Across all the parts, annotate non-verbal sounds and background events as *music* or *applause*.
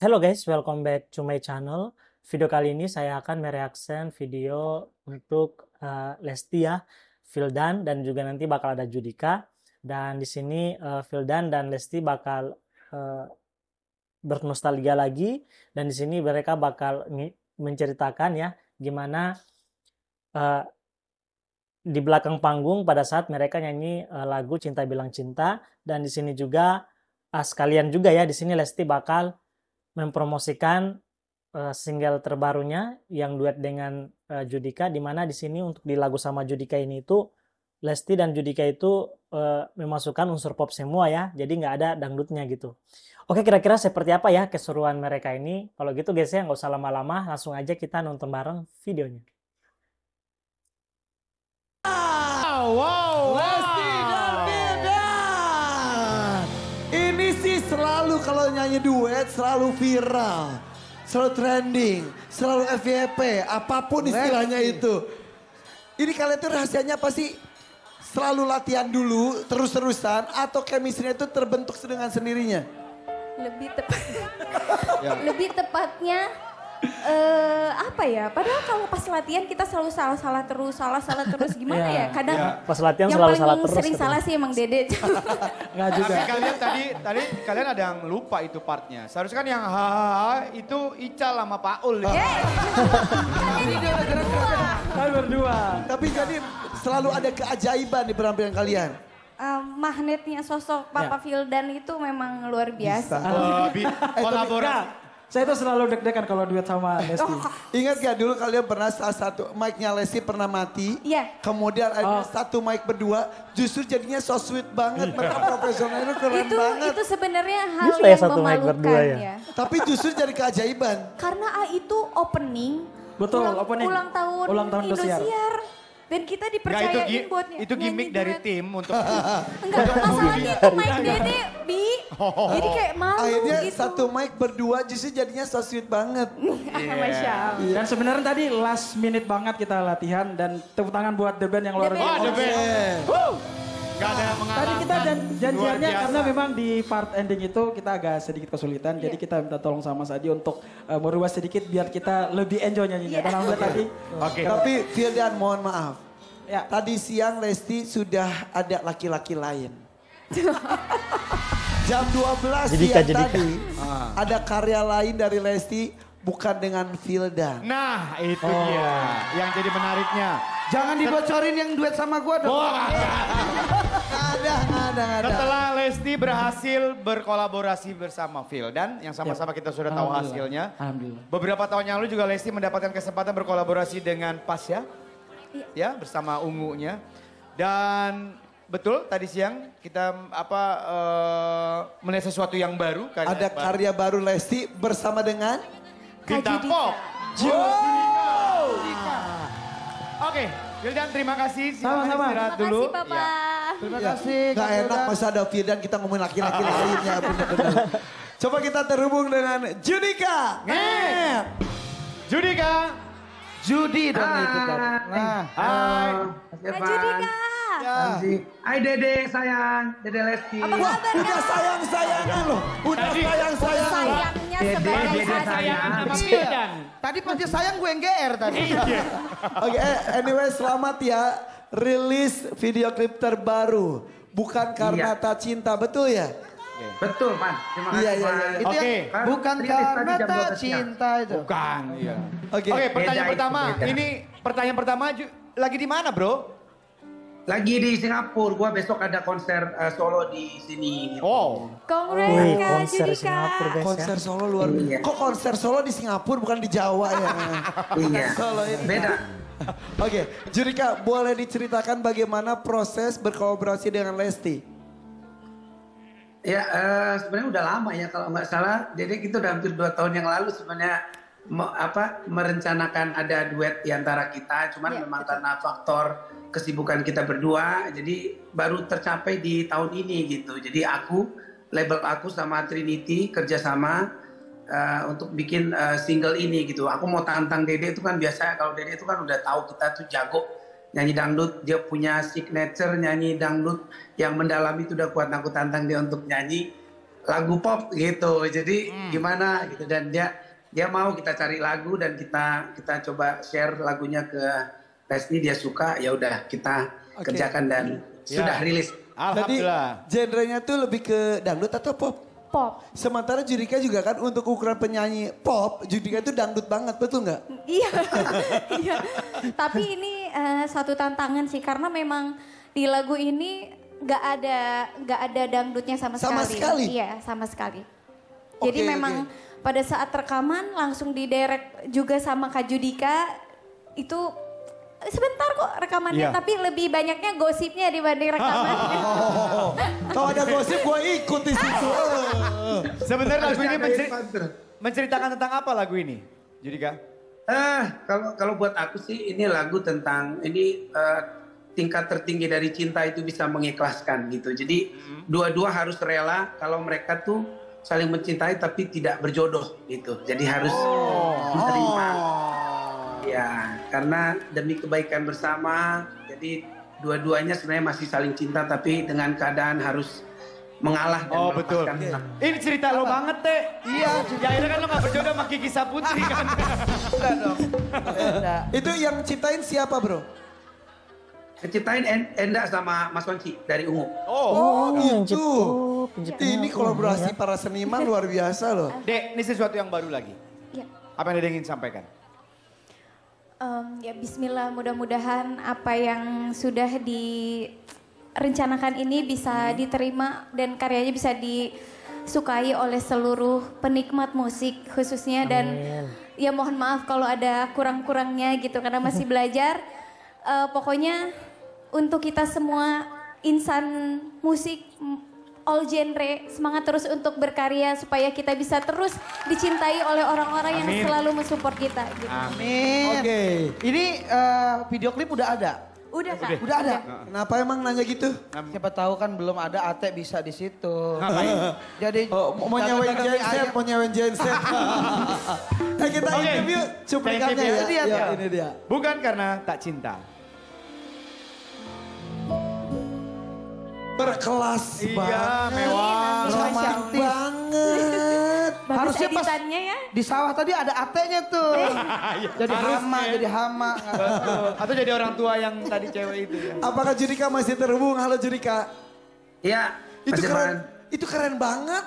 Hello guys, welcome back to my channel. Video kali ini saya akan mereaksen video untuk uh, eh, Lestia, ya, Fildan dan juga nanti bakal ada Judika. Dan di sini uh, Fildan dan Lesti bakal uh, bernostalgia lagi. Dan di sini mereka bakal menceritakan ya gimana uh, di belakang panggung pada saat mereka nyanyi uh, lagu Cinta Bilang Cinta. Dan di sini juga uh, sekalian juga ya di sini Lesti bakal mempromosikan uh, single terbarunya yang duet dengan uh, Judika di mana di sini untuk di lagu sama Judika ini itu Lesti dan Judika itu uh, memasukkan unsur pop semua ya, jadi nggak ada dangdutnya gitu. Oke, kira-kira seperti apa ya keseruan mereka ini? Kalau gitu guys ya, nggak usah lama-lama, langsung aja kita nonton bareng videonya. Ah, wow, namanya duet selalu viral, selalu trending, selalu FYP, apapun istilahnya itu. Ini kalian tuh rahasianya apa sih? Selalu latihan dulu, terus-terusan, atau chemistry itu terbentuk dengan sendirinya? Lebih tepat, ya. lebih tepatnya uh, apa ya? Padahal kalau pas latihan kita selalu salah-salah terus, salah-salah terus gimana yeah. ya? Kadang yeah. pas latihan yang selalu salah terus. sering salah sih emang Dede. Enggak *laughs* juga. Tapi kalian tadi tadi kalian ada yang lupa itu partnya. Seharusnya kan yang ha, itu Ica sama Paul. Ya. *laughs* Ini dia berdua. Tapi jadi selalu ada keajaiban di penampilan kalian uh, magnetnya sosok Papa ya. itu memang luar biasa. Bisa. Eh, oh, kolaborasi. Saya tuh selalu deg-degan kalau duet sama Lesti. Oh. Ingat gak dulu kalian pernah salah satu mic-nya Lesti pernah mati. Iya. Yeah. Kemudian ada oh. satu mic berdua justru jadinya so sweet banget. Iya. Mereka itu keren itu, banget. Itu sebenarnya hal justru yang ya satu memalukan mic berdua ya? ya. Tapi justru jadi keajaiban. Karena A itu opening. Betul, ulang, opening. Ulang tahun, ulang tahun Indosiar. Indosiar dan kita dipercayain Nggak, itu, buat Itu gimmick dari duet. tim untuk. Enggak, *laughs* masalahnya itu mic Dede, bi. Jadi kayak malu Akhirnya gitu. satu mic berdua justru jadinya so sweet banget. *laughs* yeah. Iya. Dan sebenarnya tadi last minute banget kita latihan dan tepuk tangan buat The Band yang luar biasa. Oh, The Band. Gak ada yang Tadi kita jan janjiannya karena memang di part ending itu kita agak sedikit kesulitan. Yeah. Jadi iya. kita minta tolong sama Sadi untuk uh, merubah sedikit biar kita lebih enjoy nyanyinya. Yeah. Karena okay. tadi. Oke. Okay. Tapi Firdan mohon maaf. Ya. Tadi siang Lesti sudah ada laki-laki lain. *laughs* Jam 12 jadika, siang tadi ah. ada karya lain dari Lesti bukan dengan Filda. Nah itu oh. dia yang jadi menariknya. Jangan dibocorin yang duet sama gue dong. Oh. *laughs* *laughs* ada, ada, ada. Setelah Lesti berhasil berkolaborasi bersama Phil dan yang sama-sama ya. kita sudah tahu hasilnya. Alhamdulillah. Beberapa tahun yang lalu juga Lesti mendapatkan kesempatan berkolaborasi dengan Pasha, ya. Iya. Ya, bersama ungunya. Dan betul tadi siang kita apa uh, melihat sesuatu yang baru. Karya ada baru. karya baru Lesti bersama dengan Kita Pop. Wow. Oke, Wildan terima kasih. Sama-sama. Terima kasih Bapak. Iya. Terima ya, kasih. Ya, gak enak masa ada Firdan kita ngomongin laki-laki lainnya. Benar-benar. Coba kita terhubung dengan Judika. Nget. Judika. Judi dong itu kan. Nah. Hai. Hai Judika. Ya. Hai Dede sayang, Dede Lesti. Apa Wah, kabar, udah sayang-sayangan loh. Udah sayang-sayangan. Sayangnya sebagai Dede, Dede sayang iya. Tadi pasti sayang gue yang GR tadi. Iya. Oke, okay, eh, anyway selamat ya rilis video klip terbaru. Bukan iya. karena iya. tak cinta, betul ya? Betul, man Terima iya, iya, iya, iya. Itu okay. yang bukan karena tak cinta itu. Bukan, iya. Oke, okay. okay, pertanyaan Beda pertama. Itu. Ini pertanyaan pertama lagi di mana, Bro? Lagi di Singapura. Gua besok ada konser uh, solo di sini. Oh. Kongres oh, konser Judika. Singapura besok. Konser solo luar iya. biasa. Iya. Kok konser solo di Singapura bukan di Jawa ya? *laughs* iya. Solo itu. Beda. *laughs* Oke, okay. Jurika boleh diceritakan bagaimana proses berkolaborasi dengan Lesti? Ya, uh, sebenarnya udah lama ya kalau nggak salah. Jadi kita udah hampir dua tahun yang lalu sebenarnya me, apa merencanakan ada duet di antara kita. Cuman ya, memang karena faktor kesibukan kita berdua, jadi baru tercapai di tahun ini gitu. Jadi aku, label aku sama Trinity kerjasama Eh, untuk bikin uh, single ini gitu. Aku mau tantang Dede itu kan biasa kalau Dede itu kan udah tahu kita tuh jago nyanyi dangdut, dia punya signature nyanyi dangdut yang mendalam itu udah kuat. Nah, aku tantang dia untuk nyanyi lagu pop gitu. Jadi hmm. gimana gitu dan dia dia mau kita cari lagu dan kita kita coba share lagunya ke Resni dia suka ya udah kita okay. kerjakan dan ya. sudah rilis. Alhamdulillah. Jadi genrenya tuh lebih ke dangdut atau pop? pop. Sementara Judika juga kan untuk ukuran penyanyi pop, Judika itu dangdut banget, betul nggak? Iya, *laughs* iya. Tapi ini uh, satu tantangan sih karena memang di lagu ini nggak ada nggak ada dangdutnya sama, sama sekali. sekali. Iya, sama sekali. Okay, Jadi memang okay. pada saat rekaman langsung diderek juga sama Kak Judika itu sebentar kok rekamannya yeah. tapi lebih banyaknya gosipnya dibanding rekamannya. *laughs* Oh, oh, oh, Kalau ada gosip gue ikut di situ. *laughs* Sebenarnya lagu ini menceri menceritakan tentang apa lagu ini? Jadi kak? Eh, kalau kalau buat aku sih ini lagu tentang ini uh, tingkat tertinggi dari cinta itu bisa mengikhlaskan gitu. Jadi hmm. dua-dua harus rela kalau mereka tuh saling mencintai tapi tidak berjodoh gitu. Jadi harus oh. menerima. Oh. Ya, karena demi kebaikan bersama, jadi dua-duanya sebenarnya masih saling cinta tapi dengan keadaan harus mengalah dan oh, betul. Okay. Iya. Ini cerita Apa? lo banget, Teh. Iya. Ya akhirnya kan lo gak berjodoh sama Kiki Saputri *laughs* kan. Enggak dong. Itu yang ciptain siapa, Bro? Ciptain Enda sama Mas Wanci dari Ungu. Oh, oh, oh gitu. Oh, ini kolaborasi iya. para seniman luar biasa loh. Dek, ini sesuatu yang baru lagi. Iya. Apa yang yang ingin sampaikan? Um, ya Bismillah mudah-mudahan apa yang sudah direncanakan ini bisa diterima dan karyanya bisa disukai oleh seluruh penikmat musik khususnya dan ya mohon maaf kalau ada kurang-kurangnya gitu karena masih *laughs* belajar. uh, pokoknya untuk kita semua insan musik all genre, semangat terus untuk berkarya supaya kita bisa terus dicintai oleh orang-orang yang selalu mensupport kita. Gitu. Amin. Oke, okay. ini uh, video klip udah ada. Udah kak. Udah ada. Udah. Kenapa emang nanya gitu? Siapa tahu kan belum ada Ate bisa di situ. *laughs* Jadi oh, mau nyewain genset, mau nyewain genset. *laughs* nah, kita okay. interview cuplikannya ya. Ini dia, ya. Iya, ini dia. Bukan karena tak cinta. berkelas iya, banget. mewah. Iya, Romantis banget. Harusnya pas ya. di sawah tadi ada atenya tuh. Eh. Iya, jadi hama, jadi hama. Atau jadi orang tua yang tadi cewek itu. Ya. Apakah Jurika masih terhubung? Halo Jurika. Iya. Itu keren. Man. Itu keren banget.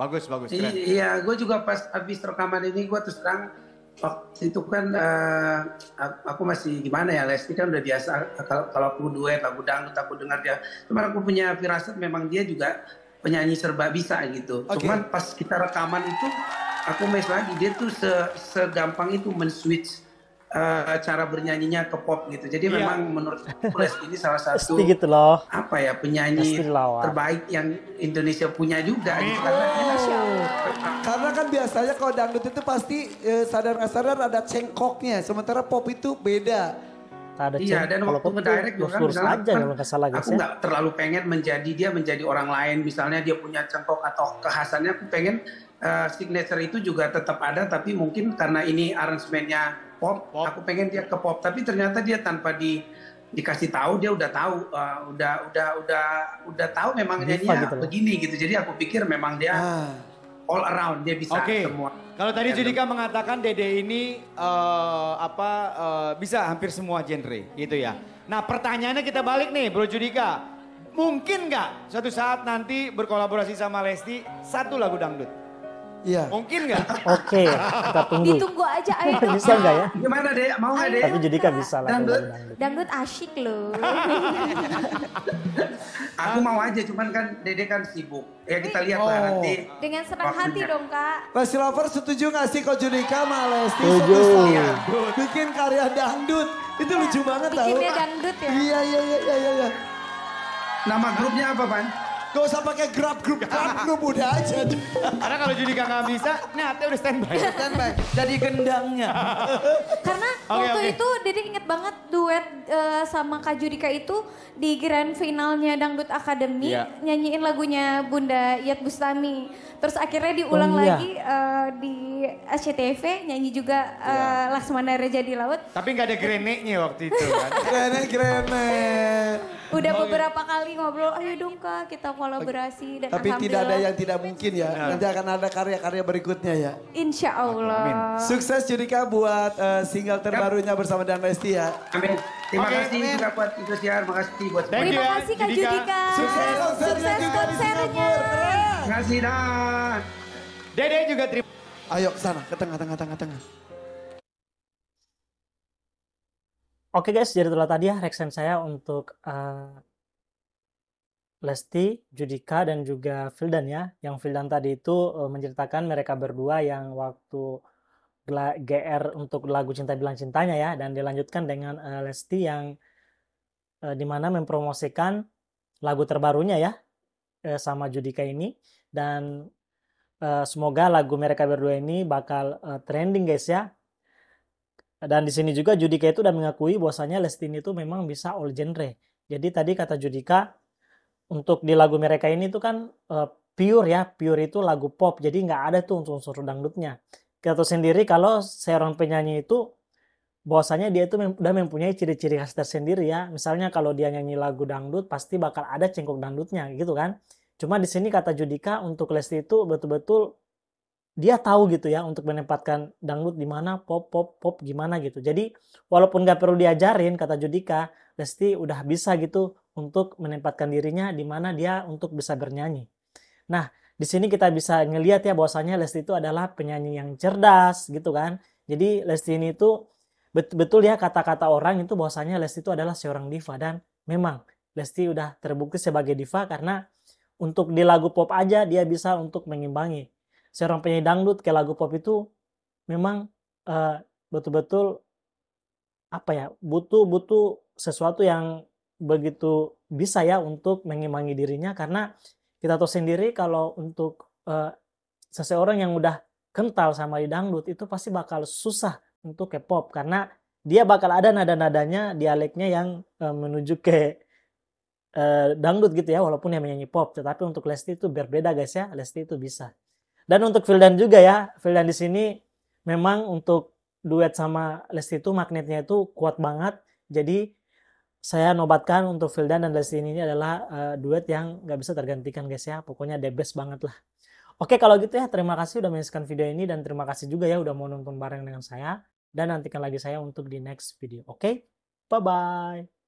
Bagus, bagus. Keren. iya, gue juga pas habis rekaman ini gue terus terang waktu oh, itu kan uh, aku masih gimana ya Lesti kan udah biasa kalau, kalau aku duet aku dangdut aku dengar dia cuman aku punya firasat memang dia juga penyanyi serba bisa gitu okay. cuman pas kita rekaman itu aku mes lagi dia tuh se segampang itu men-switch uh, cara bernyanyinya ke pop gitu. Jadi yeah. memang menurut Plus ini salah *laughs* satu gitu loh. apa ya penyanyi terbaik yang Indonesia punya juga. Gitu. Iya. Karena, oh. Karena kan biasanya kalau dangdut itu pasti uh, eh, sadar nggak sadar ada cengkoknya, sementara pop itu beda. Ada iya dan waktu ngedirect juga kan misalnya aja, kan, kalau salah, aku ya. nggak terlalu pengen menjadi dia menjadi orang lain misalnya dia punya cengkok atau kekhasannya aku pengen uh, signature itu juga tetap ada tapi mungkin karena ini aransemennya pop, pop, aku pengen dia ke pop, tapi ternyata dia tanpa di dikasih tahu dia udah tahu, uh, udah udah udah udah tahu memang dia gitu begini gitu. Jadi aku pikir memang dia ah. all around dia bisa okay. semua. Kalau tadi Judika gitu. mengatakan Dede ini uh, apa uh, bisa hampir semua genre gitu ya. Nah pertanyaannya kita balik nih Bro Judika. Mungkin nggak suatu saat nanti berkolaborasi sama Lesti satu lagu dangdut? Iya. Mungkin nggak? Oke, kita tunggu. Ditunggu aja ayo *laughs* bisa nggak ya? Gimana deh? Mau nggak deh? Tapi kan bisa lah. Dangdut. Dangdut, asyik loh. *laughs* Aku mau aja, cuman kan Dede kan sibuk. Ya kita lihat oh. lah nanti. Dengan senang Waktunya. hati dong kak. Lesti Lover setuju nggak sih kok Judika sama Lesti? Setuju. Bikin karya dangdut. Itu iya, lucu banget tau. Bikinnya dangdut ya? Iya, iya, iya, iya. iya. Nama grupnya apa Pan? Gak usah pakai grab grup, *laughs* grab grup udah aja. Karena kalau Judika nggak bisa, ini hati udah standby. Standby, jadi gendangnya. *laughs* Karena okay, waktu okay. itu Dede inget banget duet uh, sama Kak Judika itu di grand finalnya Dangdut Academy iya. yeah. nyanyiin lagunya Bunda Yat Bustami. Terus akhirnya diulang oh, iya. lagi uh, di SCTV nyanyi juga uh, eh, yeah. Laksmana Reja di Laut. Tapi nggak ada greneknya waktu itu kan. *laughs* grenek. grene udah beberapa kali ngobrol, ayo dong kak kita kolaborasi. Dan Tapi tidak ada yang tidak mungkin ya. Nanti akan ada karya-karya berikutnya ya. Insya Allah. Amin. Sukses Judika buat uh, single terbarunya bersama Dan Lesti ya. Amin. Terima okay, kasih dapat juga buat Ibu Siar, makasih buat semua. Terima kasih Kak Judika. Sukses konsernya Terima kasih dah. Dede juga terima. Ayo ke sana, ke tengah, tengah, tengah, tengah. Oke guys, jadi itulah tadi ya reksen saya untuk uh, Lesti, Judika, dan juga Fildan ya. Yang Fildan tadi itu uh, menceritakan mereka berdua yang waktu GR untuk lagu Cinta Bilang Cintanya ya. Dan dilanjutkan dengan uh, Lesti yang uh, dimana mempromosikan lagu terbarunya ya uh, sama Judika ini. Dan uh, semoga lagu mereka berdua ini bakal uh, trending guys ya dan di sini juga Judika itu udah mengakui bahwasanya Lestini itu memang bisa all genre. Jadi tadi kata Judika untuk di lagu mereka ini tuh kan uh, pure ya, pure itu lagu pop. Jadi nggak ada tuh unsur-unsur dangdutnya. Kita tahu sendiri kalau seorang penyanyi itu bahwasanya dia itu mem udah mempunyai ciri-ciri khas tersendiri ya. Misalnya kalau dia nyanyi lagu dangdut pasti bakal ada cengkok dangdutnya gitu kan. Cuma di sini kata Judika untuk Lesti itu betul-betul dia tahu gitu ya untuk menempatkan dangdut di mana pop pop pop gimana gitu jadi walaupun nggak perlu diajarin kata Judika Lesti udah bisa gitu untuk menempatkan dirinya di mana dia untuk bisa bernyanyi nah di sini kita bisa ngelihat ya bahwasanya Lesti itu adalah penyanyi yang cerdas gitu kan jadi Lesti ini itu betul betul ya kata-kata orang itu bahwasanya Lesti itu adalah seorang diva dan memang Lesti udah terbukti sebagai diva karena untuk di lagu pop aja dia bisa untuk mengimbangi seorang penyanyi dangdut kayak lagu pop itu memang betul eh, betul-betul apa ya butuh butuh sesuatu yang begitu bisa ya untuk mengimbangi dirinya karena kita tahu sendiri kalau untuk uh, seseorang yang udah kental sama di dangdut itu pasti bakal susah untuk ke pop karena dia bakal ada nada-nadanya dialeknya yang uh, menuju ke uh, dangdut gitu ya walaupun yang menyanyi pop tetapi untuk Lesti itu berbeda guys ya Lesti itu bisa dan untuk Vildan juga ya, Vildan di sini memang untuk duet sama Lesti itu magnetnya itu kuat banget. Jadi saya nobatkan untuk Vildan dan Lesti ini adalah uh, duet yang nggak bisa tergantikan guys ya. Pokoknya the best banget lah. Oke kalau gitu ya terima kasih udah menyaksikan video ini dan terima kasih juga ya udah mau nonton bareng dengan saya. Dan nantikan lagi saya untuk di next video. Oke, bye-bye.